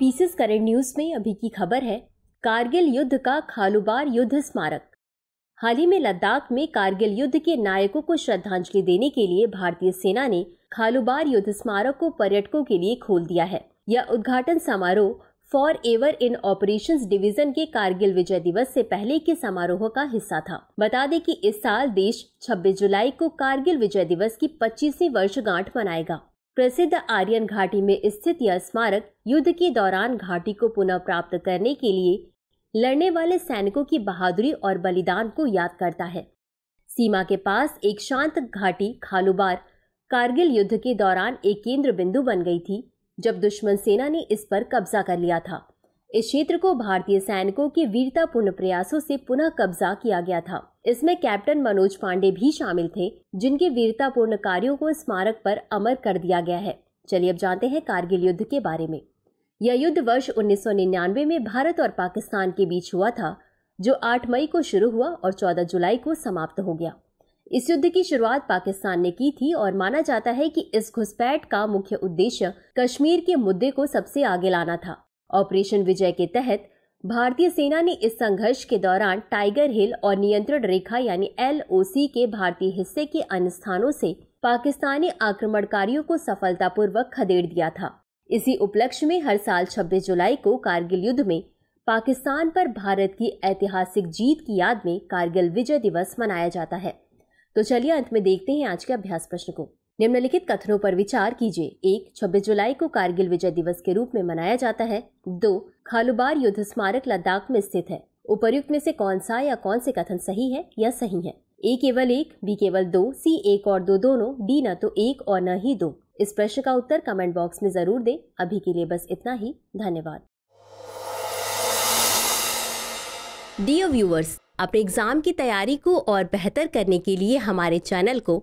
pieces current news में अभी की खबर है कारगिल युद्ध का खालूबार युद्ध स्मारक हाल ही में लद्दाख में कारगिल युद्ध के नायकों को श्रद्धांजलि देने के लिए भारतीय सेना ने खालूबार युद्ध स्मारक को पर्यटकों के लिए खोल दिया है यह उद्घाटन समारोह forever in operation division के कारगिल विजय दिवस से पहले के समारोह का हिस्सा था बता दें कि इस साल देश 26 जुलाई को कारगिल विजय दिवस की 25वीं वर्षगांठ मनाएगा प्रसिद्ध आर्यन घाटी में स्थित यह स्मारक युद्ध के दौरान घाटी को पुनः प्राप्त करने के लिए लड़ने वाले सैनिकों की बहादुरी और बलिदान को याद करता है सीमा के पास एक शांत घाटी खालुबार कारगिल युद्ध के दौरान एक केंद्र बिंदु बन गई थी जब दुश्मन सेना ने इस पर कब्जा कर लिया था इस क्षेत्र को भारतीय सैनिकों के वीरतापूर्ण प्रयासों से पुनः कब्जा किया गया था इसमें कैप्टन मनोज पांडे भी शामिल थे जिनके वीरतापूर्ण कार्यों को स्मारक पर अमर कर दिया गया है चलिए अब जानते हैं कारगिल युद्ध के बारे में यह युद्ध वर्ष 1999 में भारत और पाकिस्तान के बीच हुआ था जो 8 मई को शुरू हुआ और 14 जुलाई को समाप्त हो गया इस युद्ध की शुरुआत पाकिस्तान ने की थी और माना जाता है कि इस घुसपैठ का मुख्य उद्देश्य कश्मीर के मुद्दे को सबसे आगे लाना था ऑपरेशन विजय के तहत भारतीय सेना ने इस संघर्ष के दौरान टाइगर हिल और नियंत्रण रेखा यानी एल के भारतीय हिस्से के अन्य स्थानों से पाकिस्तानी आक्रमणकारियों को सफलतापूर्वक खदेड़ दिया था इसी उपलक्ष्य में हर साल 26 जुलाई को कारगिल युद्ध में पाकिस्तान पर भारत की ऐतिहासिक जीत की याद में कारगिल विजय दिवस मनाया जाता है तो चलिए अंत में देखते हैं आज के अभ्यास प्रश्न को निम्नलिखित कथनों पर विचार कीजिए एक छब्बीस जुलाई को कारगिल विजय दिवस के रूप में मनाया जाता है दो खालुबार युद्ध स्मारक लद्दाख में स्थित है उपर्युक्त में से कौन सा या कौन से कथन सही है या सही है ए केवल एक बी केवल दो सी एक और दो दोनों डी न तो एक और न ही दो इस प्रश्न का उत्तर कमेंट बॉक्स में जरूर दें अभी के लिए बस इतना ही धन्यवाद डियर व्यूवर्स अपने एग्जाम की तैयारी को और बेहतर करने के लिए हमारे चैनल को